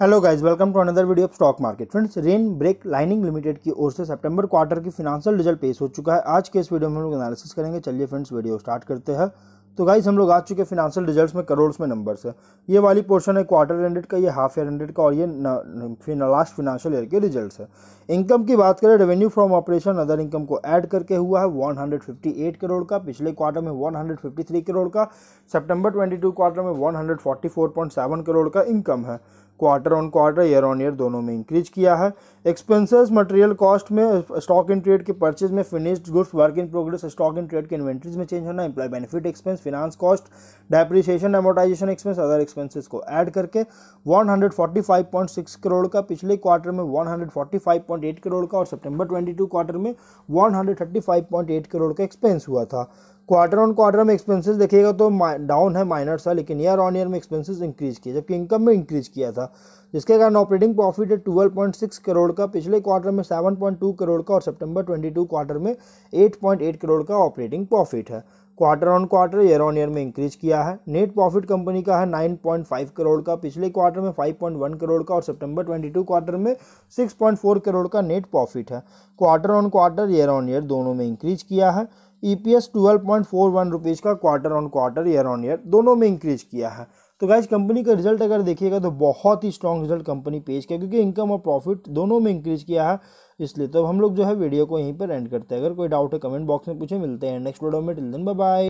hello guys welcome to another video of stock market friends Rane brake lining limited की ओर से सितंबर quarter की फिनांशियल रिजल्ट पेश हो चुका है आज के इस वीडियो में हम लोग एनालिसिस करेंगे चलिए फ्रेंड्स वीडियो स्टार्ट करते हैं तो गाइस हम लोग आ चुके फिनांशियल रिजल्ट्स में करोड़ में नंबर्स है ये वाली पोर्शन है क्वार्टर एंडेड का ये हाफ ईयर एंडेड का और ये लास्ट फिनेंशियल ईयर के रिजल्ट है इनकम की बात करें revenue from operation other income को ऐड करके हुआ है 158 करोड़ का पिछले क्वार्टर में 153 करोड़ का सितंबर 22 क्वार्टर में 144.7 करोड़ का इनकम है quarter on quarter year on year दोनों में इंक्रीज किया है एक्सपेंसेस मटेरियल कॉस्ट में स्टॉक इन ट्रेड के परचेज में finished goods work in progress stock in trade के इन्वेंट्रीज में चेंज होना employee benefit expense finance cost depreciation amortization expense other expenses को ऐड करके वन करोड़ का पिछले क्वार्टर में वन करोड़ का और सेप्टेम्बर ट्वेंटी क्वार्टर में वन करोड़ का एक्सपेंस हुआ था क्वार्टर ऑन क्वार्टर में एक्सपेंसेस देखिएगा तो डाउन है माइनर सा लेकिन ईयर ऑन ईयर में एक्सपेंसेस इंक्रीज किए जबकि इनकम में इंक्रीज किया था जिसके कारण ऑपरेटिंग प्रॉफिट है ट्वेल्व पॉइंट सिक्स करोड़ का पिछले क्वार्टर में सेवन पॉइंट टू करोड़ का और सितंबर ट्वेंटी टू क्वार्टर में एट पॉइंट एट करोड़ का ऑपरेटिंग प्रॉफिट है quarter on quarter year on year में इंक्रीज किया है नेट प्रॉफिट कंपनी का है 9.5 करोड़ का पिछले क्वार्टर में 5.1 करोड़ का और सितंबर 22 क्वार्टर में 6.4 करोड़ का नेट प्रॉफिट है quarter on quarter year on year दोनों में इंक्रीज किया है E P S twelve point four one rupees का quarter on quarter year on year दोनों में इंक्रीज किया है तो गाइज कंपनी का रिजल्ट अगर देखिएगा तो बहुत ही स्ट्रॉन्ग रिजल्ट कंपनी पेश किया क्योंकि इनकम और प्रॉफिट दोनों में इंक्रीज किया है इसलिए तो हम लोग जो है वीडियो को यहीं पर एंड करते हैं अगर कोई डाउट है कमेंट बॉक्स में पूछे मिलते हैं नेक्स्ट वीडियो में टिल दिन बाय